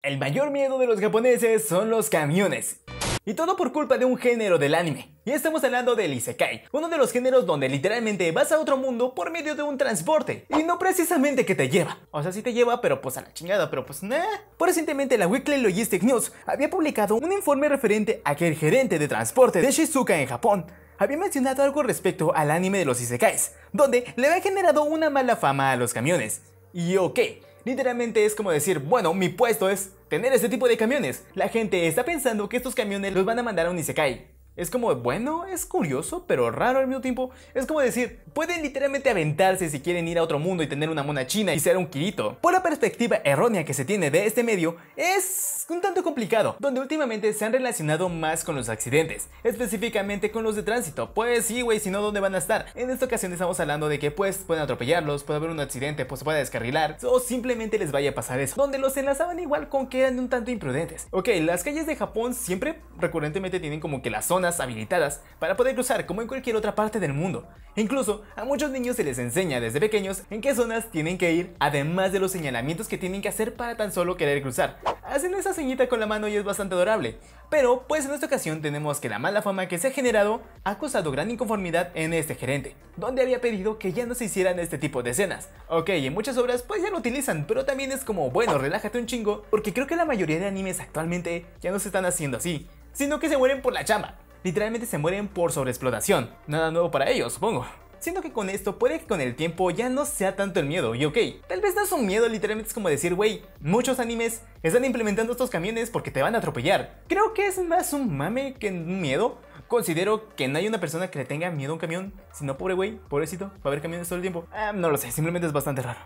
El mayor miedo de los japoneses son los camiones. Y todo por culpa de un género del anime. Y estamos hablando del Isekai, uno de los géneros donde literalmente vas a otro mundo por medio de un transporte. Y no precisamente que te lleva. O sea, sí te lleva, pero pues a la chingada, pero pues nah. Por recientemente la Weekly Logistic News había publicado un informe referente a que el gerente de transporte de Shizuka en Japón había mencionado algo respecto al anime de los Isekais, donde le había generado una mala fama a los camiones. Y ok, Literalmente es como decir, bueno, mi puesto es tener este tipo de camiones. La gente está pensando que estos camiones los van a mandar a un Isekai. Es como, bueno, es curioso, pero raro al mismo tiempo. Es como decir, pueden literalmente aventarse si quieren ir a otro mundo y tener una mona china y ser un Kirito. Por la perspectiva errónea que se tiene de este medio, es un tanto complicado, donde últimamente se han relacionado más con los accidentes, específicamente con los de tránsito. Pues sí, güey, si no, ¿dónde van a estar? En esta ocasión estamos hablando de que pues pueden atropellarlos, puede haber un accidente, pues se puede descarrilar, o simplemente les vaya a pasar eso, donde los enlazaban igual con que eran un tanto imprudentes. Ok, las calles de Japón siempre recurrentemente tienen como que las zonas habilitadas para poder cruzar, como en cualquier otra parte del mundo. incluso a muchos niños se les enseña desde pequeños en qué zonas tienen que ir, además de los señalamientos que tienen que hacer para tan solo querer cruzar hacen esa ceñita con la mano y es bastante adorable. Pero pues en esta ocasión tenemos que la mala fama que se ha generado ha causado gran inconformidad en este gerente, donde había pedido que ya no se hicieran este tipo de escenas. Ok, en muchas obras pues ya lo utilizan, pero también es como, bueno, relájate un chingo, porque creo que la mayoría de animes actualmente ya no se están haciendo así, sino que se mueren por la chamba. Literalmente se mueren por sobreexplotación. Nada nuevo para ellos, supongo. Siento que con esto puede que con el tiempo ya no sea tanto el miedo, y ok, tal vez no es un miedo, literalmente es como decir, wey, muchos animes están implementando estos camiones porque te van a atropellar. Creo que es más un mame que un miedo. Considero que no hay una persona que le tenga miedo a un camión, sino pobre wey, pobrecito, va a haber camiones todo el tiempo. Eh, no lo sé, simplemente es bastante raro.